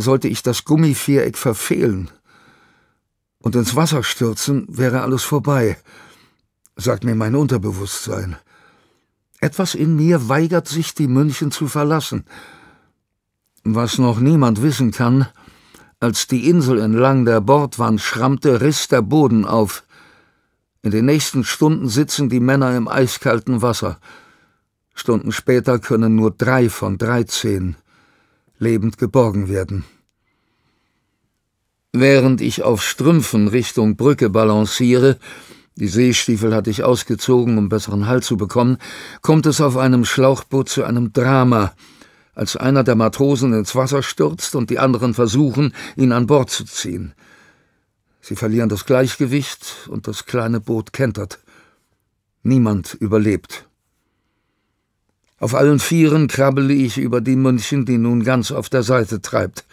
Sollte ich das Gummiviereck verfehlen und ins Wasser stürzen, wäre alles vorbei, sagt mir mein Unterbewusstsein. Etwas in mir weigert sich, die München zu verlassen. Was noch niemand wissen kann, als die Insel entlang der Bordwand schrammte, riss der Boden auf. In den nächsten Stunden sitzen die Männer im eiskalten Wasser. Stunden später können nur drei von dreizehn lebend geborgen werden. Während ich auf Strümpfen Richtung Brücke balanciere, die Seestiefel hatte ich ausgezogen, um besseren Halt zu bekommen, kommt es auf einem Schlauchboot zu einem Drama, als einer der Matrosen ins Wasser stürzt und die anderen versuchen, ihn an Bord zu ziehen. Sie verlieren das Gleichgewicht und das kleine Boot kentert. Niemand überlebt. Auf allen Vieren krabbele ich über die München, die nun ganz auf der Seite treibt.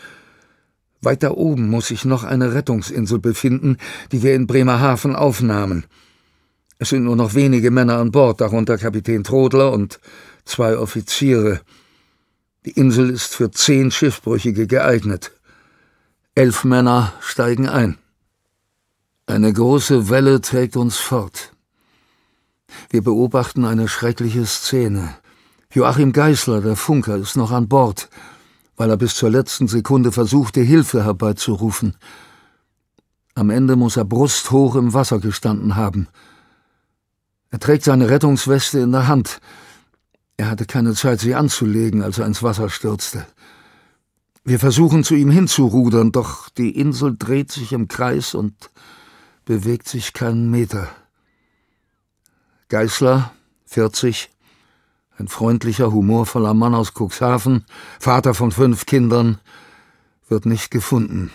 Weiter oben muss ich noch eine Rettungsinsel befinden, die wir in Bremerhaven aufnahmen. Es sind nur noch wenige Männer an Bord, darunter Kapitän Trodler und zwei Offiziere. Die Insel ist für zehn Schiffbrüchige geeignet. Elf Männer steigen ein. Eine große Welle trägt uns fort. Wir beobachten eine schreckliche Szene. Joachim Geißler, der Funker, ist noch an Bord, weil er bis zur letzten Sekunde versuchte, Hilfe herbeizurufen. Am Ende muss er brusthoch im Wasser gestanden haben. Er trägt seine Rettungsweste in der Hand. Er hatte keine Zeit, sie anzulegen, als er ins Wasser stürzte. Wir versuchen zu ihm hinzurudern, doch die Insel dreht sich im Kreis und bewegt sich keinen Meter. Geißler, 40, ein freundlicher, humorvoller Mann aus Cuxhaven, Vater von fünf Kindern, wird nicht gefunden.